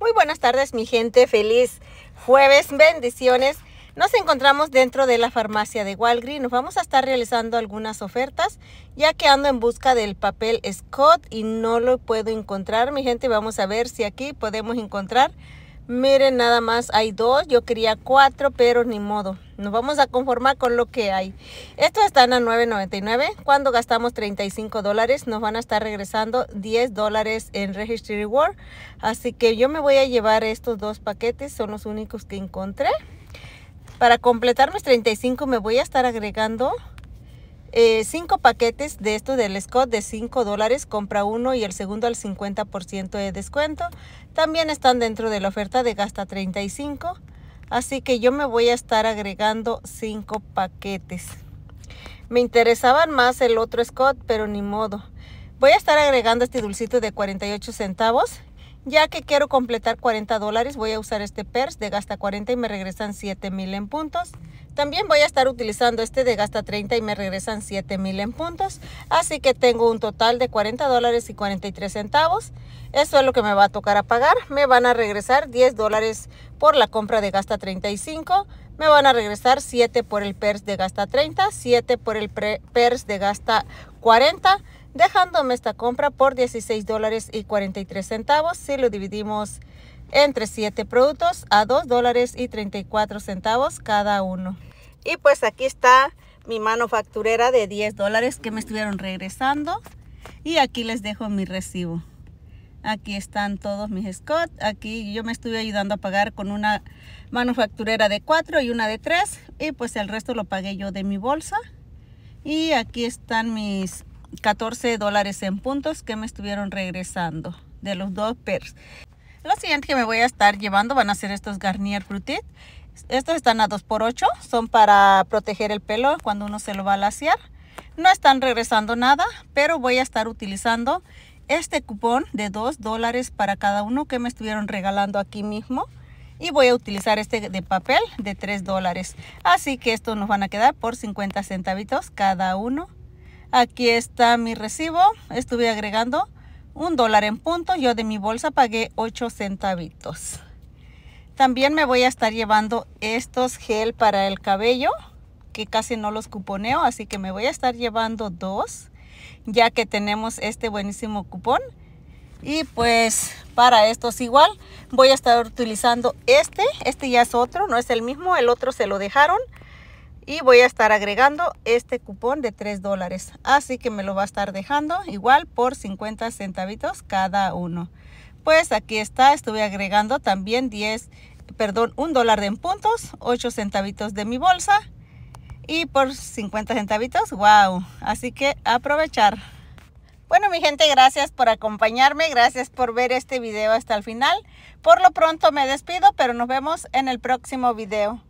Muy buenas tardes, mi gente. Feliz jueves. Bendiciones. Nos encontramos dentro de la farmacia de Walgreens. Nos vamos a estar realizando algunas ofertas, ya que ando en busca del papel Scott y no lo puedo encontrar, mi gente. Vamos a ver si aquí podemos encontrar. Miren, nada más hay dos. Yo quería cuatro, pero ni modo. Nos vamos a conformar con lo que hay. Esto están a 9.99. Cuando gastamos 35 dólares, nos van a estar regresando 10 dólares en Registry Reward. Así que yo me voy a llevar estos dos paquetes. Son los únicos que encontré. Para completar mis 35 me voy a estar agregando 5 eh, paquetes de esto del Scott de 5 dólares, compra uno y el segundo al 50% de descuento. También están dentro de la oferta de gasta 35. Así que yo me voy a estar agregando 5 paquetes. Me interesaban más el otro Scott, pero ni modo. Voy a estar agregando este dulcito de 48 centavos. Ya que quiero completar 40 dólares, voy a usar este PERS de gasta 40 y me regresan 7 mil en puntos. También voy a estar utilizando este de gasta 30 y me regresan 7000 en puntos. Así que tengo un total de 40 dólares y 43 centavos. Eso es lo que me va a tocar a pagar. Me van a regresar 10 dólares por la compra de gasta 35. Me van a regresar 7 por el PERS de gasta 30, 7 por el PERS de gasta 40, dejándome esta compra por 16 dólares y 43 centavos. Si lo dividimos entre 7 productos a 2 dólares y 34 centavos cada uno. Y pues aquí está mi manufacturera de 10 dólares que me estuvieron regresando. Y aquí les dejo mi recibo. Aquí están todos mis Scott. Aquí yo me estuve ayudando a pagar con una manufacturera de 4 y una de 3. Y pues el resto lo pagué yo de mi bolsa. Y aquí están mis 14 dólares en puntos que me estuvieron regresando de los dos pers. Lo siguiente que me voy a estar llevando van a ser estos Garnier Frutit. Estos están a 2x8, son para proteger el pelo cuando uno se lo va a lasear. No están regresando nada, pero voy a estar utilizando este cupón de 2 dólares para cada uno que me estuvieron regalando aquí mismo. Y voy a utilizar este de papel de 3 dólares. Así que estos nos van a quedar por 50 centavitos cada uno. Aquí está mi recibo. Estuve agregando un dólar en punto. Yo de mi bolsa pagué 8 centavitos. También me voy a estar llevando estos gel para el cabello, que casi no los cuponeo, así que me voy a estar llevando dos, ya que tenemos este buenísimo cupón. Y pues para estos igual voy a estar utilizando este, este ya es otro, no es el mismo, el otro se lo dejaron. Y voy a estar agregando este cupón de 3 dólares. Así que me lo va a estar dejando igual por 50 centavitos cada uno. Pues aquí está, estuve agregando también 10, perdón, un dólar en puntos, 8 centavitos de mi bolsa y por 50 centavitos, wow. Así que aprovechar. Bueno, mi gente, gracias por acompañarme, gracias por ver este video hasta el final. Por lo pronto me despido, pero nos vemos en el próximo video.